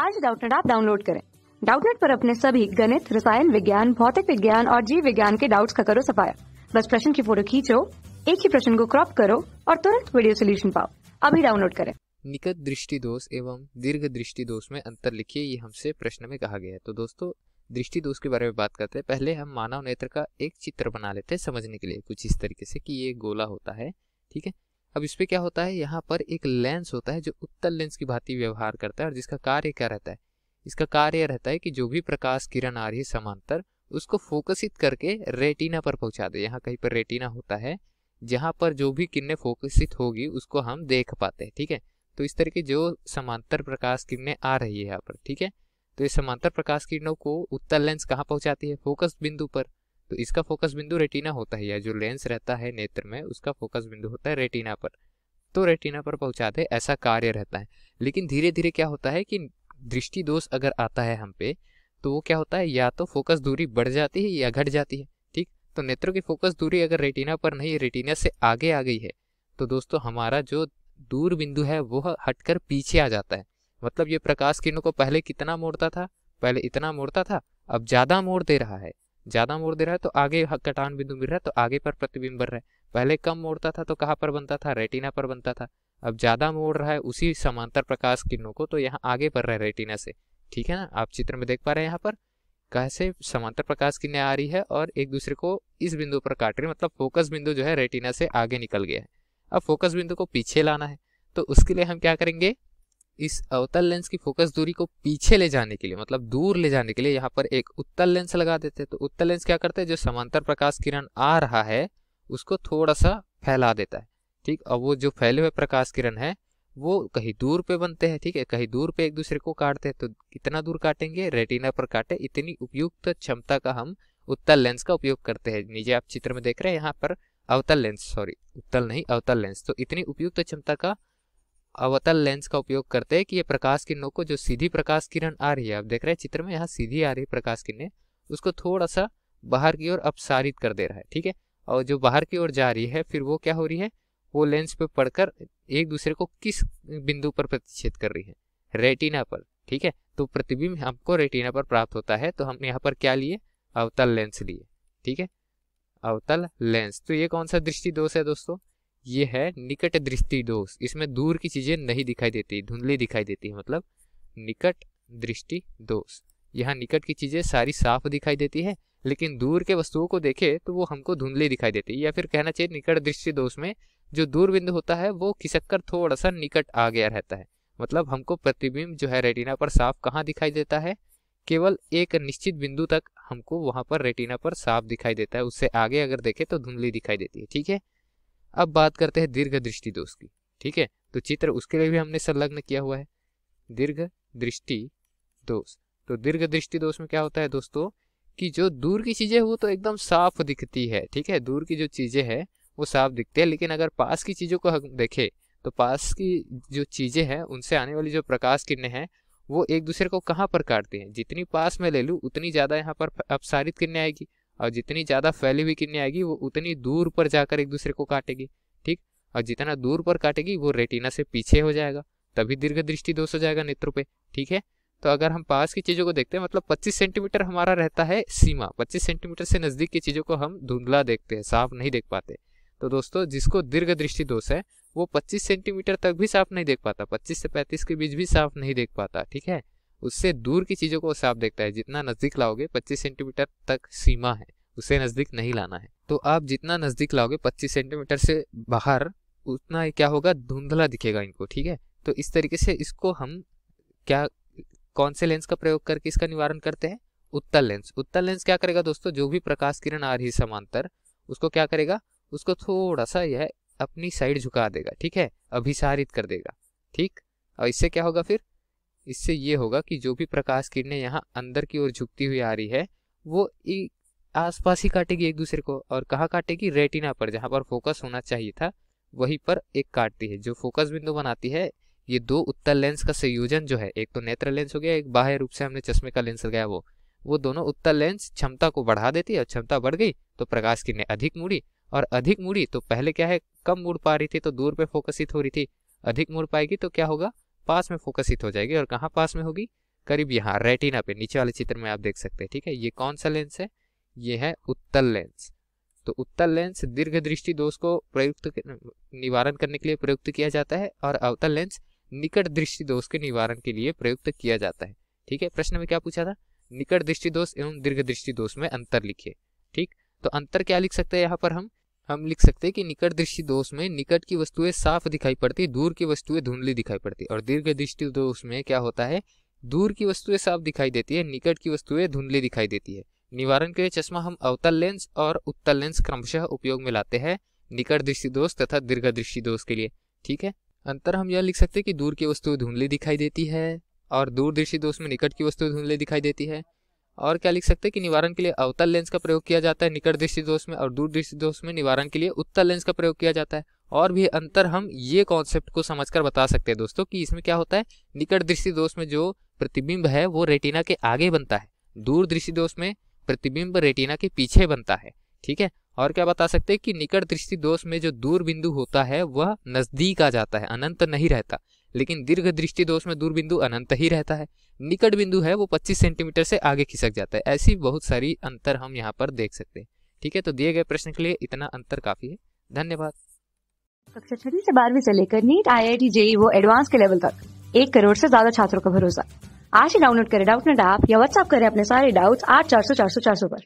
आज डाउटनेट आप डाउनलोड करें डाउटनेट पर अपने सभी गणित रसायन विज्ञान भौतिक विज्ञान और जीव विज्ञान के डाउट्स का करो सफाया बस प्रश्न की फोटो खींचो एक ही प्रश्न को क्रॉप करो और तुरंत वीडियो सोल्यूशन पाओ अभी डाउनलोड करें निकट दृष्टि दोष एवं दीर्घ दृष्टि दोष में अंतर लिखिए ये हमसे प्रश्न में कहा गया है तो दोस्तों दृष्टि दोष के बारे में बात करते हैं पहले हम मानव नेत्र का एक चित्र बना लेते हैं समझने के लिए कुछ इस तरीके से कि ये गोला होता है ठीक है अब इस पर क्या होता है यहाँ पर एक लेंस होता है जो उत्तर लेंस की भांति व्यवहार करता है और जिसका कार्य क्या रहता है इसका कार्य रहता है कि जो भी प्रकाश किरण आ रही है समांतर उसको फोकसित करके रेटिना पर पहुंचा दे यहाँ कहीं पर रेटिना होता है जहाँ पर जो भी किरणें फोकसित होगी उसको हम देख पाते हैं ठीक है तो इस तरह की जो समांतर प्रकाश किरणें आ रही है यहाँ पर ठीक है तो ये समांतर प्रकाश किरणों को उत्तर लेंस कहाँ पहुँचाती है फोकस बिंदु पर तो इसका फोकस बिंदु रेटिना होता है या जो लेंस रहता है नेत्र में उसका फोकस बिंदु होता है रेटिना पर तो रेटिना पर पहुंचा दे ऐसा कार्य रहता है लेकिन धीरे धीरे क्या होता है कि दृष्टि दोष अगर आता है हम पे तो वो क्या होता है या तो फोकस दूरी बढ़ जाती है या घट जाती है ठीक तो नेत्रों की फोकस दूरी अगर रेटिना पर नहीं रेटिना से आगे आ गई है तो दोस्तों हमारा जो दूर बिंदु है वह हटकर पीछे आ जाता है मतलब ये प्रकाश किरणों को पहले कितना मोड़ता था पहले इतना मोड़ता था अब ज़्यादा मोड़ दे रहा है ज़्यादा मोड़ दे रहा है तो आगे कटान बिंदु मिल रहा है तो आगे पर प्रतिबिंब बन रहा है पहले कम मोड़ता था तो कहाँ पर बनता था रेटिना पर बनता था अब ज़्यादा मोड़ रहा है उसी समांतर प्रकाश किरणों को तो यहाँ आगे बढ़ रहा है रेटिना से ठीक है ना आप चित्र में देख पा रहे हैं यहाँ पर कैसे समांतर प्रकाश किरणें आ रही है और एक दूसरे को इस बिंदु पर काट रही है मतलब फोकस बिंदु जो है रेटिना से आगे निकल गया है अब फोकस बिंदु को पीछे लाना है तो उसके लिए हम क्या करेंगे इस अवतल लेंस की फोकस दूरी को पीछे ले जाने के लिए मतलब दूर ले जाने के लिए यहाँ पर एक उत्तल लेंस लगा देते हैं तो उत्तल लेंस क्या करते हैं जो समांतर प्रकाश किरण आ रहा है उसको थोड़ा सा फैला देता है ठीक अब वो जो फैले हुए प्रकाश किरण है वो कहीं दूर पे बनते हैं ठीक है कहीं दूर पे एक दूसरे को काटते हैं तो कितना दूर काटेंगे रेटिना पर काटे इतनी उपयुक्त क्षमता का हम उत्तल लेंस का उपयोग करते हैं नीचे आप चित्र में देख रहे हैं यहाँ पर अवतल लेंस सॉरी उत्तल नहीं अवतल लेंस तो इतनी उपयुक्त क्षमता का अवतल लेंस का उपयोग करते हैं कि ये प्रकाश किरणों को जो सीधी प्रकाश किरण आ रही है आप देख रहे हैं चित्र में यहाँ सीधी आ रही प्रकाश किरणें उसको थोड़ा सा बाहर की ओर अपसारित कर दे रहा है ठीक है और जो बाहर की ओर जा रही है फिर वो क्या हो रही है वो लेंस पे पड़कर एक दूसरे को किस बिंदु पर प्रतिच्छेद कर रही है रेटिना पर ठीक है तो प्रतिबिंब हमको रेटिना पर प्राप्त होता है तो हम यहाँ पर क्या लिए अवतल लेंस लिए ठीक है अवतल लेंस तो ये कौन सा दृष्टि दोष है दोस्तों ये है निकट दृष्टि दोष इसमें दूर की चीज़ें नहीं दिखाई देती धुंधली दिखाई देती है मतलब निकट दृष्टि दोष यहाँ निकट की चीज़ें सारी साफ दिखाई देती है लेकिन दूर के वस्तुओं को देखें तो वो हमको धुंधली दिखाई देती है या फिर कहना चाहिए निकट दृष्टि दोष में जो दूर बिंदु होता है वो खिसक कर थोड़ा सा निकट आ गया रहता है मतलब हमको प्रतिबिंब जो है रेटिना पर साफ कहाँ दिखाई देता है केवल एक निश्चित बिंदु तक हमको वहाँ पर रेटिना पर साफ दिखाई देता है उससे आगे अगर देखें तो धुंधली दिखाई देती है ठीक है अब बात करते हैं दीर्घ दृष्टि दोष की ठीक है तो चित्र उसके लिए भी हमने संलग्न किया हुआ है दीर्घ दृष्टि दोष तो दीर्घ दृष्टि दोष में क्या होता है दोस्तों कि जो दूर की चीजें वो तो एकदम साफ दिखती है ठीक है दूर की जो चीजें हैं वो साफ दिखती है लेकिन अगर पास की चीजों को हम देखें तो पास की जो चीजें हैं उनसे आने वाली जो प्रकाश किरणें हैं वो एक दूसरे को कहाँ पर काटती हैं जितनी पास में ले लूँ उतनी ज़्यादा यहाँ पर अपसारित किरणें आएगी और जितनी ज़्यादा फैली हुई किडनी आएगी वो उतनी दूर पर जाकर एक दूसरे को काटेगी ठीक और जितना दूर पर काटेगी वो रेटिना से पीछे हो जाएगा तभी दीर्घ दृष्टि दोष हो जाएगा नेत्रों पे ठीक है तो अगर हम पास की चीज़ों को देखते हैं मतलब 25 सेंटीमीटर हमारा रहता है सीमा 25 सेंटीमीटर से नज़दीक की चीज़ों को हम धुंधला देखते हैं साफ नहीं देख पाते तो दोस्तों जिसको दीर्घ दृष्टि दोष है वो 25 सेंटीमीटर तक भी साफ नहीं देख पाता 25 से 35 के बीच भी साफ नहीं देख पाता ठीक है उससे दूर की चीज़ों को साफ देखता है जितना नज़दीक लाओगे 25 सेंटीमीटर तक सीमा है उसे नज़दीक नहीं लाना है तो आप जितना नज़दीक लाओगे 25 सेंटीमीटर से बाहर उतना क्या होगा धुंधला दिखेगा इनको ठीक है तो इस तरीके से इसको हम क्या कौन से लेंस का प्रयोग करके इसका निवारण करते हैं उत्तर लेंस उत्तर लेंस क्या करेगा दोस्तों जो भी प्रकाश किरण आ रही समांतर उसको क्या करेगा उसको थोड़ा सा यह अपनी साइड झुका देगा ठीक है अभिसारित कर देगा ठीक और इससे क्या होगा फिर इससे ये होगा कि जो भी प्रकाश किरणें यहाँ अंदर की ओर झुकती हुई आ रही है वो आसपास ही काटेगी एक दूसरे को और कहाँ काटेगी रेटिना पर जहाँ पर फोकस होना चाहिए था वहीं पर एक काटती है जो फोकस बिंदु बनाती है ये दो उत्तर लेंस का संयोजन जो है एक तो नेत्र लेंस हो गया एक बाह्य रूप से हमने चश्मे का लेंस लगाया वो वो दोनों उत्तर लेंस क्षमता को बढ़ा देती है और क्षमता बढ़ गई तो प्रकाश किरणें अधिक मुड़ी और अधिक मुड़ी तो पहले क्या है कम मुड़ पा रही थी तो दूर पे फोकसित हो रही थी अधिक मुड़ पाएगी तो क्या होगा पास में फोकसित हो जाएगी और कहाँ पास में होगी करीब यहाँ रेटिना पे नीचे वाले चित्र में आप देख सकते हैं ठीक है ये कौन सा लेंस है ये है उत्तल लेंस तो उत्तल लेंस दीर्घ दृष्टि दोष को प्रयुक्त निवारण करने के लिए प्रयुक्त किया जाता है और अवतल लेंस निकट दृष्टि दोष के निवारण के लिए प्रयुक्त किया जाता है ठीक है प्रश्न में क्या पूछा था निकट दृष्टि दोष एवं दीर्घ दृष्टि दोष में अंतर लिखिए ठीक तो अंतर क्या लिख सकते हैं यहाँ पर हम हम लिख सकते हैं कि निकट दृष्टि दोष में निकट की वस्तुएं साफ दिखाई पड़ती दूर की वस्तुएं धुंधली दिखाई पड़ती और दीर्घ दृष्टि दोष में क्या होता है दूर की वस्तुएं साफ दिखाई देती है निकट की वस्तुएं धुंधली दिखाई देती है निवारण के लिए चश्मा हम अवतल लेंस और उत्तल लेंस क्रमशः उपयोग में लाते हैं निकट दृष्टि दोष तथा दीर्घ दृष्टि दोष के लिए ठीक है अंतर हम यह लिख सकते हैं कि दूर की वस्तुएं धुंधली दिखाई देती है और दूर दृष्टि दोष में निकट की वस्तुएं धुंधली दिखाई देती है और क्या लिख सकते हैं कि निवारण के लिए अवतल लेंस का प्रयोग किया जाता है निकट दृष्टि दोष में और दूर दृष्टि दोष में निवारण के लिए उत्तर लेंस का प्रयोग किया जाता है और भी अंतर हम ये कॉन्सेप्ट को समझकर बता सकते हैं दोस्तों कि इसमें क्या होता है निकट दृष्टि दोष में जो प्रतिबिंब है वो रेटिना के आगे बनता है दूर दृष्टि दोष में प्रतिबिंब रेटिना के पीछे बनता है ठीक है और क्या बता सकते हैं कि निकट दृष्टि दोष में जो दूर बिंदु होता है वह नजदीक आ जाता है अनंत नहीं रहता लेकिन दीर्घ दृष्टि दोष में दूर बिंदु अनंत ही रहता है निकट बिंदु है वो 25 सेंटीमीटर से आगे खिसक जाता है ऐसी बहुत सारी अंतर हम यहाँ पर देख सकते हैं ठीक है तो दिए गए प्रश्न के लिए इतना अंतर काफी है धन्यवाद कक्षा छठी से बारहवीं से लेकर NEET I I T JEE वो एडवांस के लेवल तक एक करोड़ से ज्यादा छात्रों का भरोसा आज ही डाउनलोड करें डाउट नेट ऐप या व्हाट्सअप करें अपने सारे डाउट्स आठ चार सौ चार सौ चार सौ पर